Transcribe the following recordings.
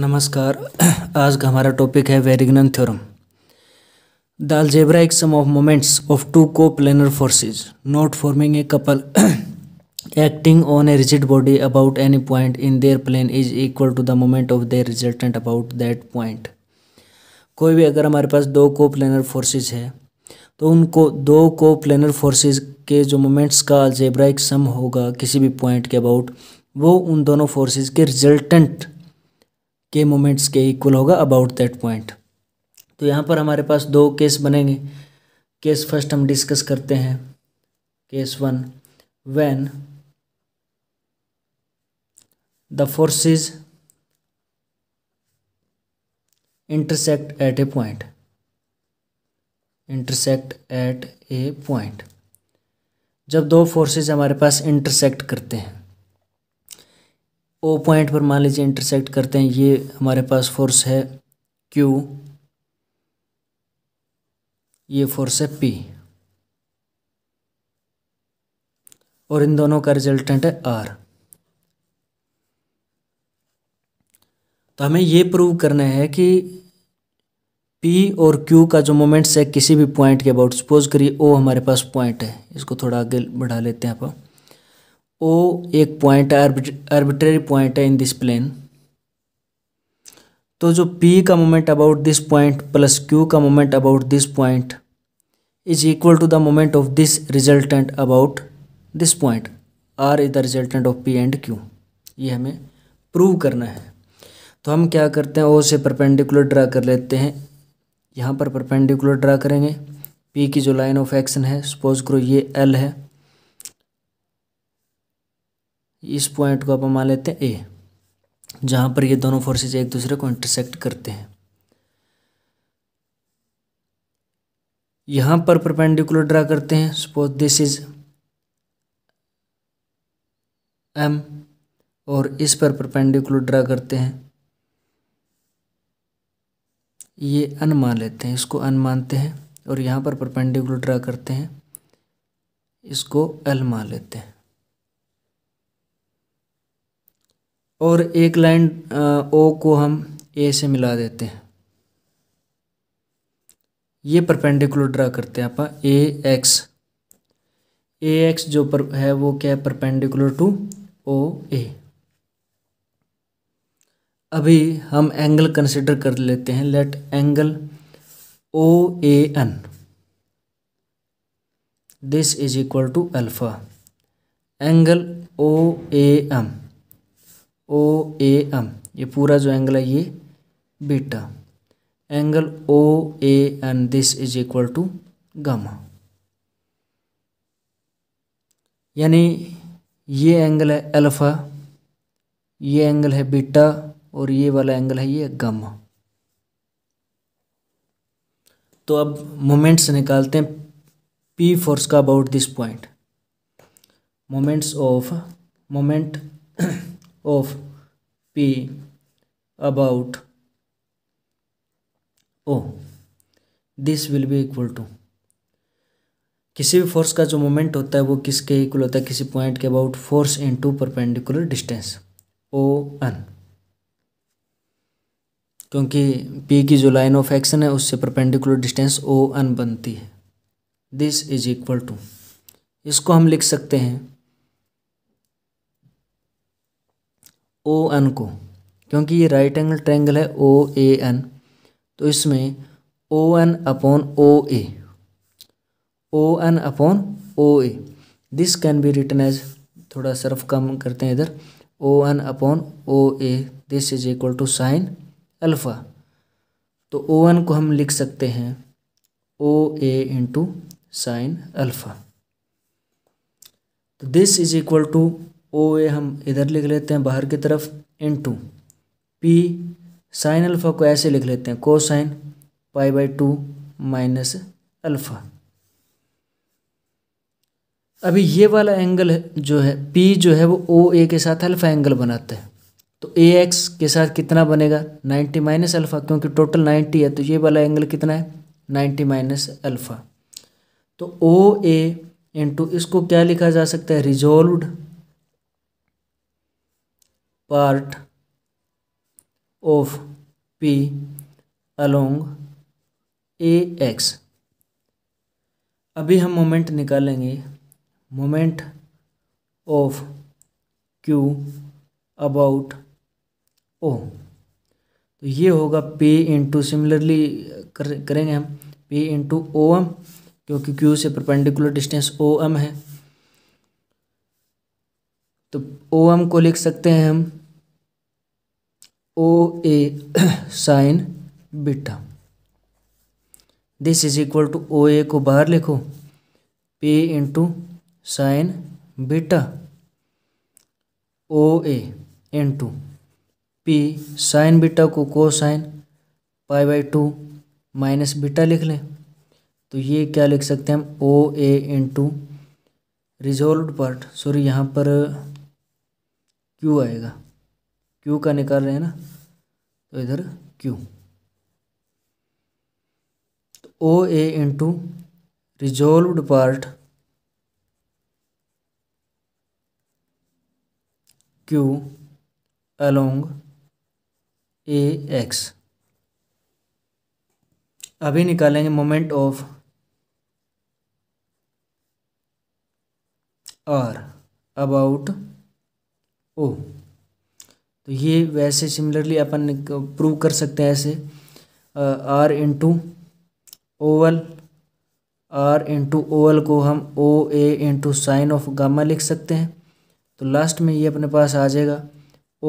नमस्कार आज का हमारा टॉपिक है Varignon theorem the algebraic sum of moments of two coplanar forces not forming a couple acting on a rigid body about any point in their plane is equal to the moment of their resultant about that point कोई भी अगर हमारे पास दो को coplanar forces है तो उनको दो को प्लेनर फोर्सेज के जो मोमेंट्स का अल्जेब्राइक सम होगा किसी भी पॉइंट के अबाउट वो उन दोनों फोर्सेज के रिजल्टेंट के मोमेंट्स के इक्वल होगा अबाउट दैट पॉइंट तो यहाँ पर हमारे पास दो केस बनेंगे केस फर्स्ट हम डिस्कस करते हैं case one when the forces intersect at a point intersect at a point जब दो फोर्सेस हमारे पास इंटरसेक्ट करते हैं ओ पॉइंट पर मान लीजिए इंटरसेक्ट करते हैं ये हमारे पास फोर्स है क्यू ये फोर्स है पी और इन दोनों का रिजल्टेंट है आर तो हमें ये प्रूव करना है कि पी और क्यू का जो मोमेंट्स है किसी भी पॉइंट के अबाउट सपोज करिए ओ हमारे पास पॉइंट है इसको थोड़ा आगे बढ़ा लेते हैं आप ओ एक पॉइंट आर्बिट्रेरी पॉइंट है इन दिस प्लेन तो जो पी का moment about this point plus Q का moment about this point is equal to the moment of this resultant about this point R is the resultant of P and Q ये हमें prove करना है तो हम क्या करते हैं ओ से परपेंडिकुलर ड्रा कर लेते हैं यहाँ पर परपेंडिकुलर ड्रा करेंगे पी की जो लाइन ऑफ एक्शन है सपोज करो ये एल है इस पॉइंट को आप मान लेते हैं ए जहाँ पर ये दोनों फोर्सेज एक दूसरे को इंटरसेक्ट करते हैं यहाँ पर परपेंडिकुलर ड्रा करते हैं सपोज दिस इज एम और इस पर परपेंडिकुलर ड्रा करते हैं ये अन मान लेते हैं इसको अन मानते हैं और यहाँ पर परपेंडिकुलर ड्रा करते हैं इसको एल मान लेते हैं और एक लाइन ओ को हम ए से मिला देते हैं ये परपेंडिकुलर ड्रा करते हैं आप ए एक्स ए एक्स जो पर है वो क्या है परपेंडिकुलर टू ओ ए अभी हम एंगल कंसिडर कर लेते हैं let angle O A N this is equal to alpha angle O A M O A M ये पूरा जो एंगल है ये beta angle O A N this is equal to gamma यानी ये एंगल है अल्फा ये एंगल है बीटा और ये वाला एंगल है ये गामा तो अब मोमेंट्स निकालते हैं पी फोर्स का about this point moments of moment of p about o this will be equal to किसी भी फोर्स का जो मोमेंट होता है वो किसके इक्वल होता है किसी पॉइंट के about force into perpendicular distance O N क्योंकि पी की जो लाइन ऑफ एक्शन है उससे परपेंडिकुलर डिस्टेंस ओ एन बनती है दिस इज इक्वल टू इसको हम लिख सकते हैं ओ एन को क्योंकि ये राइट एंगल ट्रैंगल है ओ ए एन तो इसमें O N upon O A O N upon O A this can be written as थोड़ा सर्फ कम करते हैं इधर O N upon O A this is equal to sine alpha तो ओ एन को हम लिख सकते हैं O A into sine alpha तो this is equal to O A हम इधर लिख लेते हैं बाहर की तरफ into P sine alpha को ऐसे लिख लेते हैं cosine pi by two minus alpha अभी ये वाला एंगल है जो है पी जो है वो ओ ए के साथ अल्फ़ा एंगल बनाता है तो ए एक्स के साथ कितना बनेगा नाइन्टी माइनस अल्फ़ा क्योंकि टोटल नाइन्टी है तो ये वाला एंगल कितना है नाइन्टी माइनस अल्फ़ा तो ओ ए इंटू इसको क्या लिखा जा सकता है रिजोल्व्ड part of P along AX अभी हम मोमेंट निकालेंगे moment of Q about O तो ये होगा P इंटू सिमिलरली कर, करेंगे हम P इंटू ओ एम क्योंकि Q से परपेंडिकुलर डिस्टेंस ओ एम है तो ओ एम को लिख सकते हैं हम O A sine beta this is equal to O A को बाहर लिखो P into sine beta O A into P sine beta को cosine pi by two minus beta लिख लें तो ये क्या लिख सकते हैं हम O A into resolve part sorry यहाँ पर क्यू आएगा क्यू का निकाल रहे हैं ना तो इधर क्यू तो O A into resolve part Q along A X अभी निकालेंगे moment of R about O तो ये वैसे सिमिलरली अपन प्रूव कर सकते हैं ऐसे R into O L R into O L को हम O A into sine of gamma लिख सकते हैं तो लास्ट में ये अपने पास आ जाएगा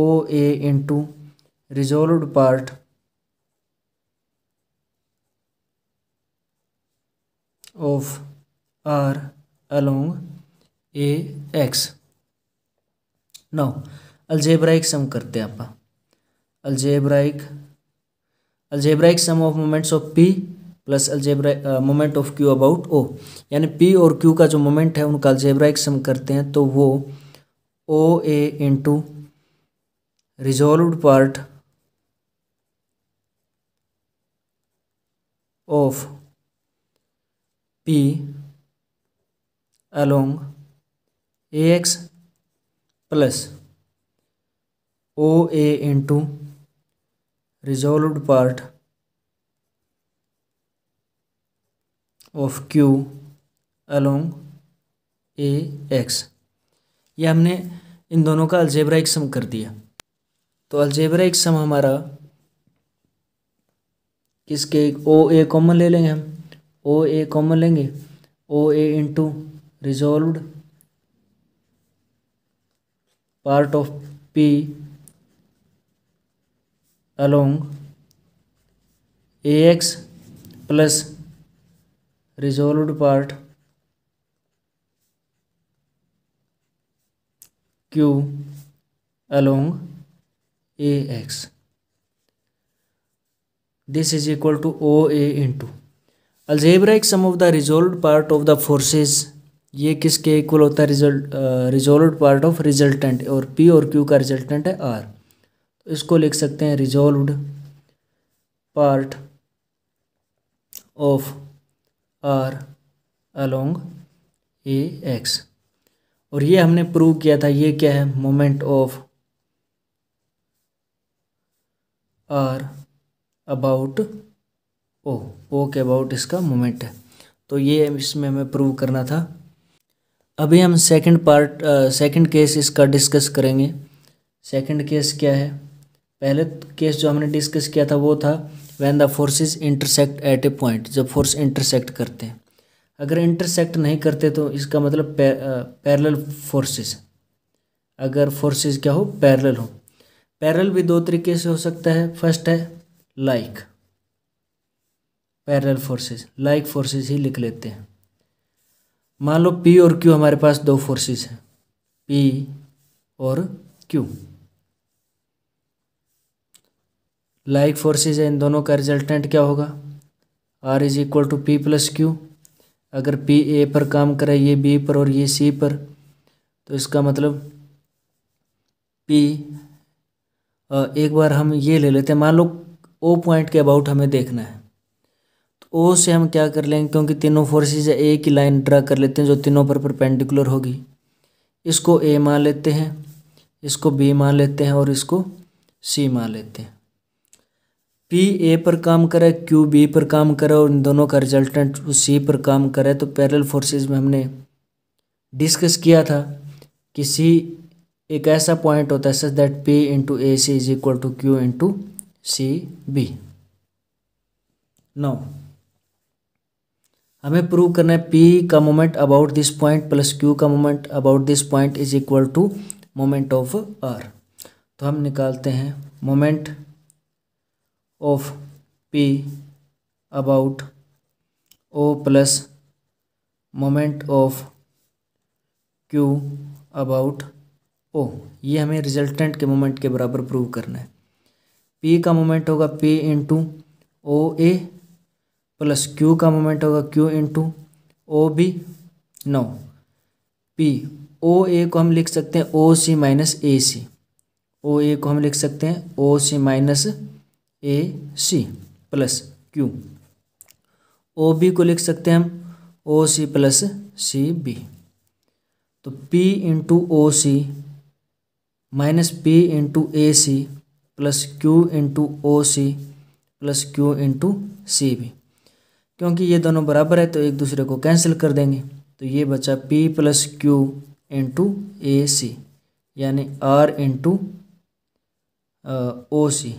O A into resolve part of R along A X now algebraic sum करते हैं आप algebraic algebraic sum of moments of P plus algebraic moment of Q about O यानी पी और क्यू का जो मोमेंट है उनका अल्जेब्राइक सम करते हैं तो वो O A into resolve part of P along A X plus O A into resolve part of Q along A X ये हमने इन दोनों का अल्जेब्राइक सम कर दिया तो अल्जेब्राइक सम हमारा किसके ओ ए कॉमन ले लेंगे हम ओ ए कॉमन लेंगे O A into resolve part of P along ax plus resolved part q along ax this is equal to oa into algebraic sum of the resolved part of the forces ये किसके equal होता है result resolve part of resultant और P और Q का resultant है R इसको लिख सकते हैं resolve part of R along A X और ये हमने प्रूव किया था ये क्या है moment of R about O O के अबाउट इसका मोमेंट है तो ये इसमें हमें प्रूव करना था अभी हम सेकंड पार्ट सेकंड केस इसका डिस्कस करेंगे सेकंड केस क्या है पहले केस जो हमने डिस्कस किया था वो था when the forces intersect at a point जब फोर्स इंटरसेक्ट करते हैं अगर इंटरसेक्ट नहीं करते तो इसका मतलब पैरेलल फोर्सेस अगर फोर्सेस क्या हो पैरेलल हो पैरेलल भी दो तरीके से हो सकता है फर्स्ट है like parallel forces like forces ही लिख लेते हैं मान लो पी और क्यू हमारे पास दो फोर्सेस हैं पी और क्यू लाइक फोर्सेज है इन दोनों का रिजल्टेंट क्या होगा R is equal to P plus Q अगर पी ए पर काम करे ये बी पर और ये सी पर तो इसका मतलब पी एक बार हम ये ले लेते हैं मान लो ओ पॉइंट के अबाउट हमें देखना है तो ओ से हम क्या कर लेंगे क्योंकि तीनों फोर्सेज ए की लाइन ड्रा कर लेते हैं जो तीनों पर परपेंडिकुलर होगी इसको ए मान लेते हैं इसको बी मान लेते हैं और इसको सी मान लेते हैं पी ए पर काम करे क्यू बी पर काम करे और इन दोनों का रिजल्टेंट सी पर काम करे तो पैरल फोर्सेस में हमने डिस्कस किया था कि सी एक ऐसा पॉइंट होता है such that P into A C is equal to Q into C B now हमें प्रूव करना है पी का moment about this point plus Q का moment about this point is equal to moment of R तो हम निकालते हैं moment of P about O plus moment of Q about O ये हमें रिजल्टेंट के मोमेंट के बराबर प्रूव करना है पी का मोमेंट होगा P into O A plus Q का मोमेंट होगा Q into O B now P O A को हम लिख सकते हैं O C minus A C O A को हम लिख सकते हैं O C minus A C plus Q O B को लिख सकते हैं हम O C plus C B तो P into O C minus P into A C plus Q into O C plus Q into C B क्योंकि ये दोनों बराबर है तो एक दूसरे को कैंसिल कर देंगे तो ये बचा P plus Q into A C यानी R into O C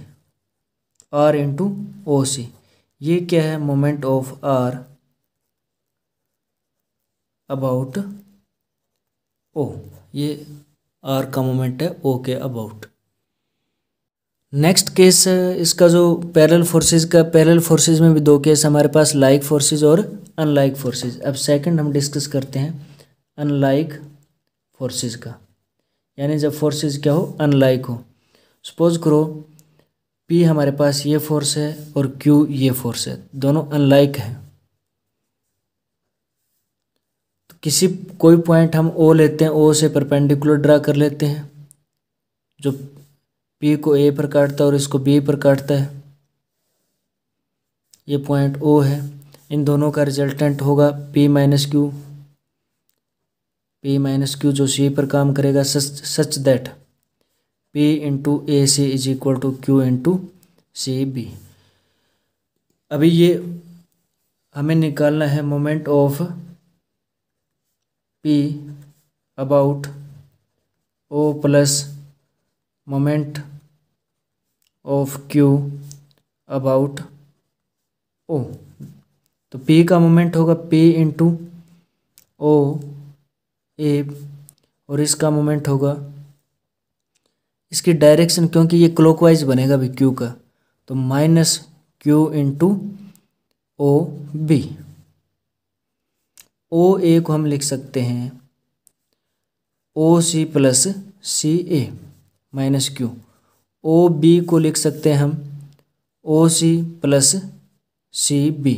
R into O C ये क्या है moment of R about O ये आर का मोमेंट है ओ के अबाउट नेक्स्ट केस है इसका जो पैरल फोर्सेस का पैरल फोर्सेस में भी दो केस हमारे पास लाइक फोर्सेस और अनलाइक फोर्सेस अब सेकंड हम डिस्कस करते हैं अनलाइक फोर्सेस का यानी जब फोर्सेस क्या हो अनलाइक हो सपोज करो पी हमारे पास ये फोर्स है और क्यू ये फोर्स है दोनों अनलाइक हैं तो किसी कोई पॉइंट हम ओ लेते हैं ओ से परपेंडिकुलर ड्रा कर लेते हैं जो पी को ए पर काटता है और इसको बी पर काटता है ये पॉइंट ओ है इन दोनों का रिजल्टेंट होगा P minus Q P minus Q जो सी पर काम करेगा such such that P into A C is equal to Q into C B अभी ये हमें निकालना है moment of P about O plus moment of Q about O तो पी का मोमेंट होगा पी इंटू ओ ए और इसका मोमेंट होगा इसकी डायरेक्शन क्योंकि ये क्लॉकवाइज बनेगा भी क्यू का तो minus Q into O B O A को हम लिख सकते हैं O C plus C A minus Q O B को लिख सकते हैं हम O C plus C B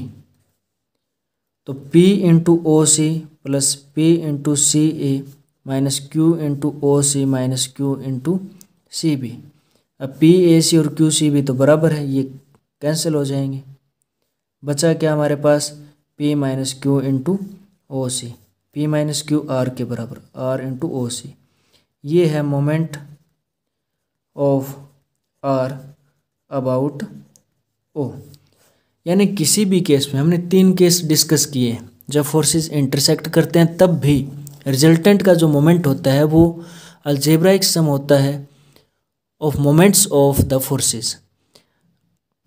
तो P into O C plus P into C A minus Q into O C minus Q into C B अब P A C और Q सी B तो बराबर है ये कैंसिल हो जाएंगे बचा क्या हमारे पास P minus Q into O C P minus Q R के बराबर आर इंटू ओ सी ये है moment of R about O यानी किसी भी केस में हमने तीन केस डिस्कस किए जब फोर्सेस इंटरसेक्ट करते हैं तब भी रिजल्टेंट का जो मोमेंट होता है वो अल्जेब्राइक सम होता है of moments of the forces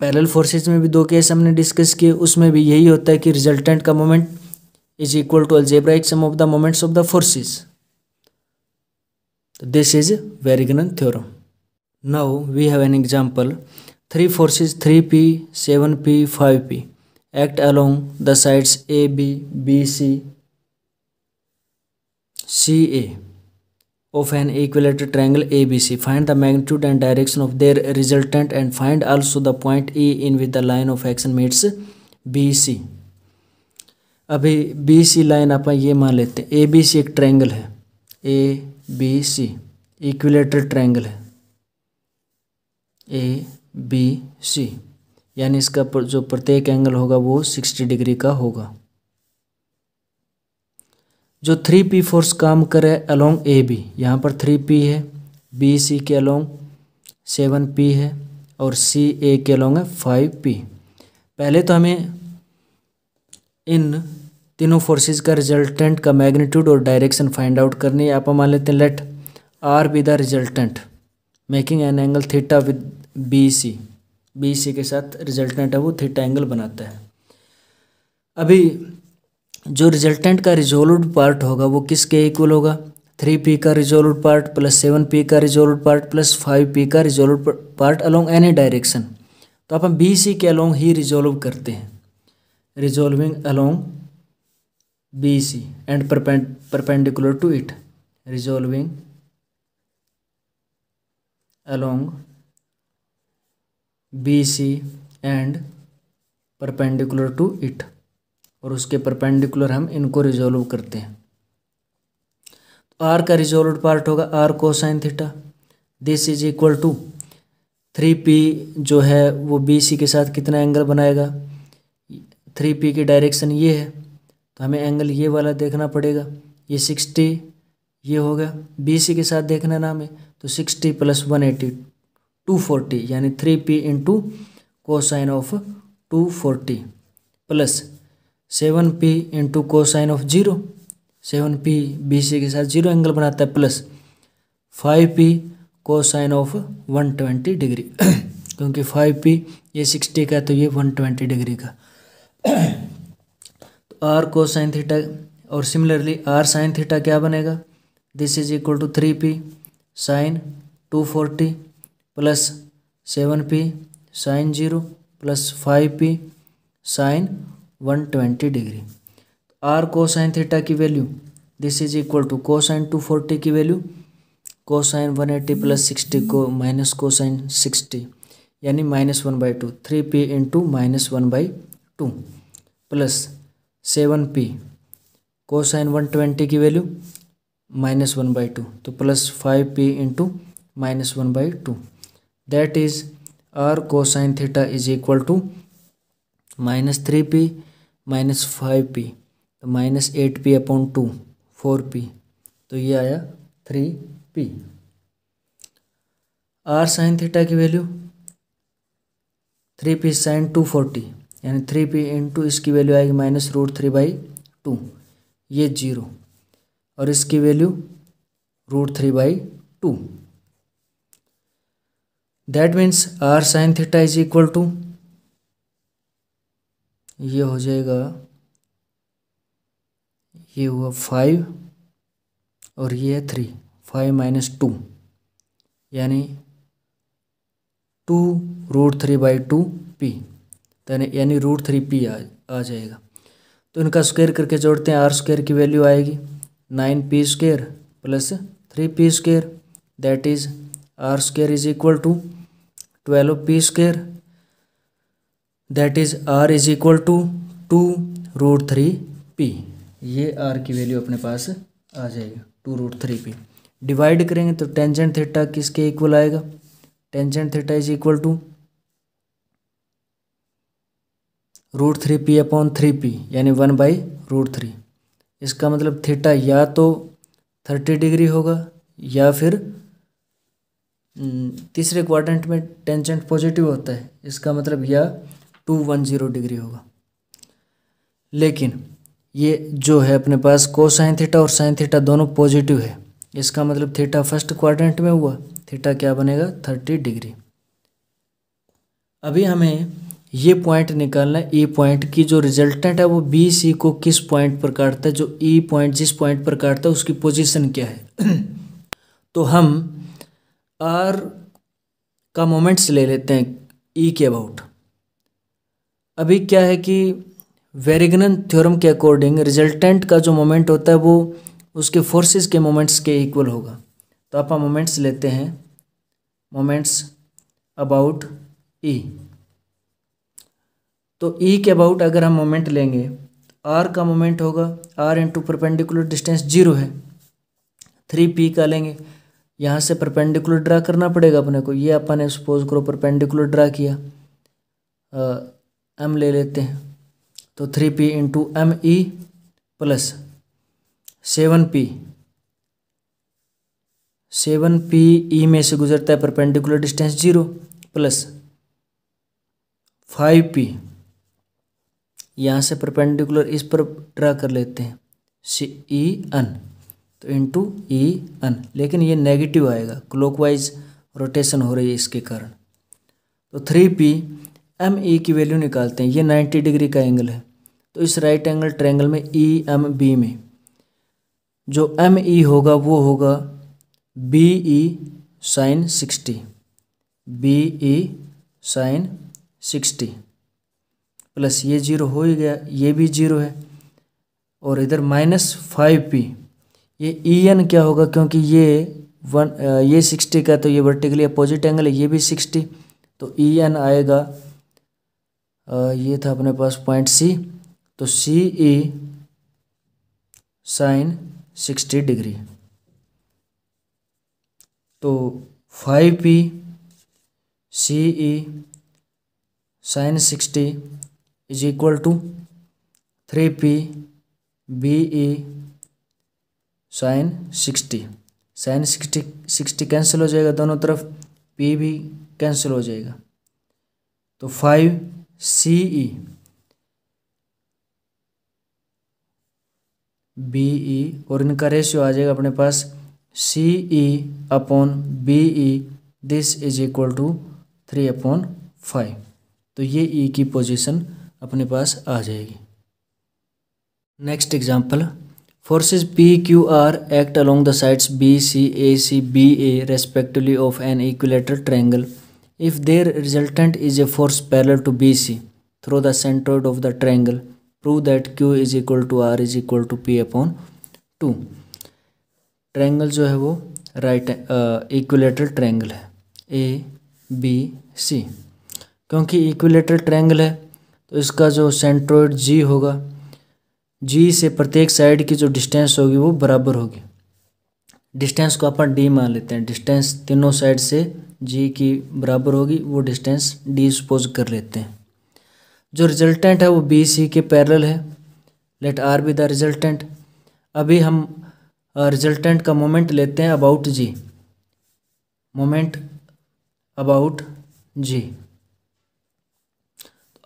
parallel forces में भी दो केस हमने डिस्कस किए उसमें भी यही होता है कि रिजल्टेंट का moment is equal to algebraic sum of the moments of the forces this is Varignon theorem now we have an example three forces three P seven P five P act along the sides A B B C C A of an equilateral triangle ABC. Find the magnitude and direction of their resultant and find also the point E in which the line of action meets BC. अभी B C line आप ये मान लेते हैं ए B सी एक triangle है A B C equilateral triangle है A B सी यानी इसका जो प्रत्येक एंगल होगा वो सिक्सटी डिग्री का होगा जो थ्री पी फोर्स काम करे अलोंग ए बी यहाँ पर थ्री पी है बी सी के अलोंग सेवन पी है और सी ए के अलोंग है फाइव पी पहले तो हमें इन तीनों फोर्सेस का रिजल्टेंट का मैग्नीट्यूड और डायरेक्शन फाइंड आउट करनी है आप मान लेते हैं let R be the resultant making an angle theta with B C B C के साथ रिजल्टेंट है वो थीटा एंगल बनाता है अभी जो रिजल्टेंट का रिजोल्व पार्ट होगा वो किसके इक्वल होगा थ्री पी का resolve part plus seven P का resolve part plus five P का resolve part along any direction तो अपन बी सी के अलोंग ही रिजोल्व करते हैं resolving along B C and perpendicular to it resolving B C and perpendicular to it और उसके perpendicular हम इनको रिजोल्व करते हैं तो आर का रिजोल्व पार्ट होगा R cosine theta this is equal to three P जो है वो बी सी के साथ कितना एंगल बनाएगा थ्री पी की डायरेक्शन ये है तो हमें एंगल ये वाला देखना पड़ेगा ये सिक्सटी ये हो गया बी सी के साथ देखना ना हमें तो sixty plus one eighty two forty यानी three P into cosine of two forty plus seven P into cosine of zero seven P B C के साथ जीरो एंगल बनाता है plus five P cosine of one twenty degree क्योंकि five P ये sixty का है तो ये वन ट्वेंटी डिग्री का तो आर कोसाइन थीटा और सिमिलरली आर साइन थीटा क्या बनेगा this is equal to three P sine two forty plus seven P sine zero plus five P sine one twenty degree R cosine theta की value this is equal to cosine two forty की value cosine one eighty plus sixty को minus cosine sixty यानी minus one by two three P into minus one by two plus seven P cosine one twenty की value minus one by two तो plus five P into minus one by two that is R cosine theta is equal to minus three P minus five P तो minus eight P upon two four P तो ये आया three P R sine theta की value three P sine two forty यानी three P into इसकी value आएगी minus root three by two ये zero और इसकी value root three by two that means R sine theta is equal to ये हो जाएगा ये हुआ फाइव और ये है थ्री फाइव माइनस टू यानी two root three by two P यानी यानी रूट थ्री पी आ, आ जाएगा तो इनका स्क्वायर करके जोड़ते हैं आर स्क्वायर की वैल्यू आएगी nine P square plus three P square that is R square is equal to twelve P square that is R is equal to two root three P ये are की value अपने पास आ जाएगी two root three P divide करेंगे तो tangent theta किसके इक्वल आएगा tangent theta is equal to root three P upon three P यानी वन बाई रूट थ्री इसका मतलब थीटा या तो थर्टी डिग्री होगा या फिर हम्म, तीसरे क्वाड्रेंट में टेंजेंट पॉजिटिव होता है इसका मतलब या टू वन ज़ीरो डिग्री होगा लेकिन ये जो है अपने पास कोसाइन थीटा और साइन थीटा दोनों पॉजिटिव है इसका मतलब थीटा फर्स्ट क्वाड्रेंट में हुआ थीटा क्या बनेगा थर्टी डिग्री अभी हमें ये पॉइंट निकालना है ई e पॉइंट की जो रिजल्टेंट है वो बी सी को किस पॉइंट पर काटता है जो ई e पॉइंट जिस पॉइंट पर काटता है उसकी पोजीशन क्या है तो हम आर का मोमेंट्स ले लेते हैं ई e के अबाउट अभी क्या है कि वेरिगनन थ्योरम के अकॉर्डिंग रिजल्टेंट का जो मोमेंट होता है वो उसके फोर्सेस के मोमेंट्स के इक्वल होगा तो आप मोमेंट्स लेते हैं मोमेंट्स अबाउट ई तो ई e के अबाउट अगर हम मोमेंट लेंगे आर का मोमेंट होगा R into perpendicular distance zero है थ्री पी का लेंगे यहाँ से परपेंडिकुलर ड्रा करना पड़ेगा अपने को ये अपन ने सपोज करो परपेंडिकुलर ड्रा किया एम ले लेते हैं तो three P into M E plus seven P seven P E में से गुजरता है perpendicular distance zero plus five P यहाँ से परपेंडिकुलर इस पर ड्रा कर लेते हैं सी ई एन तो इंटू ई एन लेकिन ये नेगेटिव आएगा क्लॉकवाइज रोटेशन हो रही है इसके कारण तो three P M E e की वैल्यू निकालते हैं ये नाइन्टी डिग्री का एंगल है तो इस राइट एंगल ट्रैंगल में ई एम बी में जो एम ई e होगा वो होगा B E sine sixty B E sine sixty plus ये जीरो हो ही गया ये भी जीरो है और इधर माइनस फाइव पी ये ई एन क्या होगा क्योंकि ये वन ये सिक्सटी का तो ये वर्टिकली अपोजिट एंगल है ये भी सिक्सटी तो ई एन आएगा ये था अपने पास पॉइंट सी तो C E sine sixty degree तो five P C E sine sixty is equal to three P B E sine sixty sine sixty sixty cancel हो जाएगा दोनों तरफ पी भी कैंसिल हो जाएगा तो five C E B E और इनका रेशियो आ जाएगा अपने पास C E upon B E this is equal to three upon five तो ये ई e की पोजीशन अपने पास आ जाएगी next example forces P Q R act along the sides B C A C B A respectively of an equilateral triangle if their resultant is a force parallel to BC through the centroid of the triangle, prove that Q is equal to R is equal to P upon two Triangle जो है वो right uh, equilateral triangle है A B C क्योंकि equilateral triangle है तो इसका जो centroid G होगा G से प्रत्येक side की जो distance होगी वो बराबर होगी Distance को अपन D मान लेते हैं Distance तीनों side से जी की बराबर होगी वो डिस्टेंस डी सपोज कर लेते हैं जो रिजल्टेंट है वो बी सी के पैरल है let R be the resultant अभी हम रिजल्टेंट का मोमेंट लेते हैं about G moment about G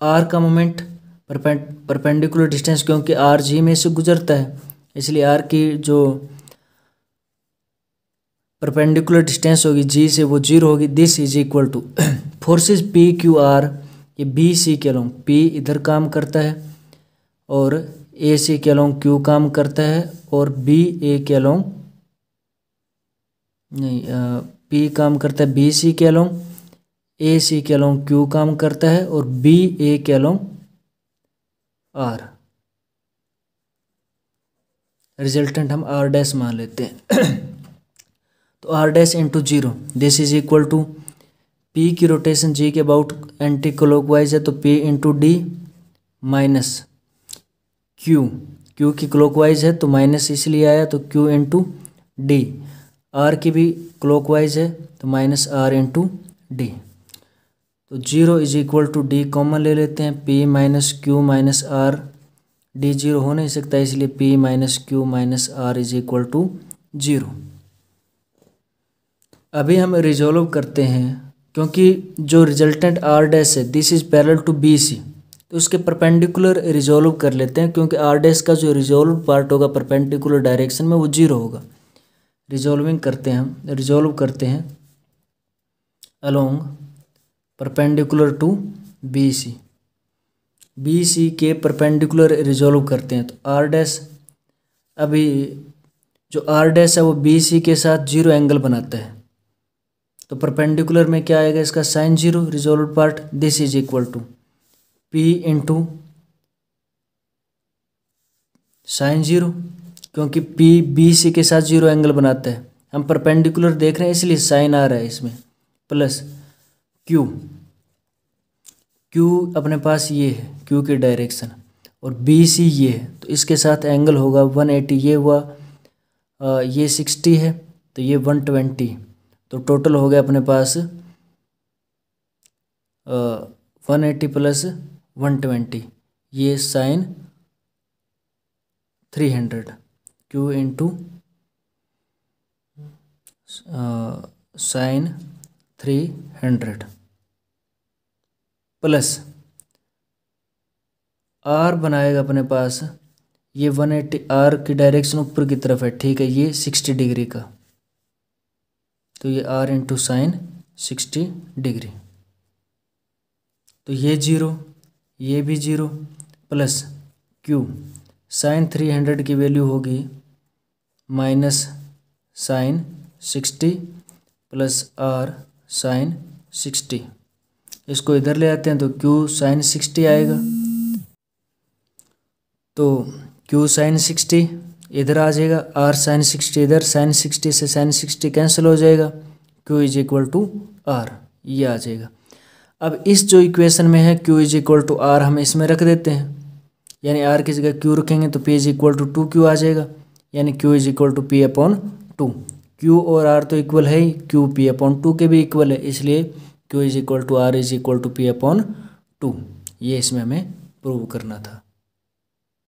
R का मोमेंट परपेंडिकुलर डिस्टेंस क्योंकि आर जी में से गुजरता है इसलिए आर की जो परपेंडिकुलर डिस्टेंस होगी जी से वो जीरो होगी this is equal to forces P Q R ये बी सी के अलोंग पी इधर काम करता है और ए सी के अलोंग क्यू काम करता है और बी ए के अलोंग नहीं पी काम करता है बी सी के लूँ ए सी के अलोंग क्यू काम करता है और बी ए के अलोंग आर रिजल्टेंट हम आर डैश मान लेते हैं तो R dash into zero this is equal to P की रोटेशन जी के अबाउट एंटी क्लॉकवाइज है तो P into D minus Q Q की क्लॉकवाइज है तो माइनस इसलिए आया तो क्यू इंटू डी आर की भी क्लॉकवाइज है तो माइनस आर इंटू डी तो zero is equal to D common ले लेते हैं P minus Q minus R D zero हो नहीं सकता इसलिए P minus Q minus R is equal to zero अभी हम रिजोल्व करते हैं क्योंकि जो रिजल्टेंट आर डैस है this is parallel to B C तो उसके परपेंडिकुलर रिजोल्व कर लेते हैं क्योंकि आर डैस का जो रिजोल्व पार्ट होगा परपेंडिकुलर डायरेक्शन में वो जीरो होगा रिजोल्विंग करते हैं हम रिजोल्व करते हैं along perpendicular to B C B C के परपेंडिकुलर रिजोल्व करते हैं तो आर डैस अभी जो आर डैस है वो बी सी के साथ जीरो एंगल बनाता है तो परपेंडिकुलर में क्या आएगा इसका sine zero resolve part this is equal to P into sine zero क्योंकि पी बी सी के साथ जीरो एंगल बनाता है हम परपेंडिकुलर देख रहे हैं इसलिए साइन आ रहा है इसमें प्लस क्यू क्यू अपने पास ये है क्यू की डायरेक्शन और बी सी ये है तो इसके साथ एंगल होगा वन एटी ये हुआ आ, ये सिक्सटी है तो ये वन ट्वेंटी तो टोटल हो गया अपने पास one eighty plus one twenty ये sine three hundred Q into sine three hundred plus R बनाएगा अपने पास ये वन एट्टी आर की डायरेक्शन ऊपर की तरफ है ठीक है ये सिक्सटी डिग्री का तो ये R into sine sixty degree तो ये जीरो ये भी zero plus Q sine three hundred की वैल्यू होगी minus sine sixty plus R sine sixty इसको इधर ले आते हैं तो क्यू साइन सिक्सटी आएगा तो क्यू साइन सिक्सटी इधर आ जाएगा आर साइन सिक्सटी इधर साइन सिक्सटी से साइन सिक्सटी कैंसिल हो जाएगा Q is equal to R ये आ जाएगा अब इस जो इक्वेशन में है Q is equal to R हम इसमें रख देते हैं यानी आर की जगह क्यू रखेंगे तो P is equal to two Q आ जाएगा यानी Q is equal to P upon two Q और आर तो इक्वल है ही क्यू पी अपॉन टू के भी इक्वल है इसलिए Q is equal to R is equal to P upon two ये इसमें हमें प्रूव करना था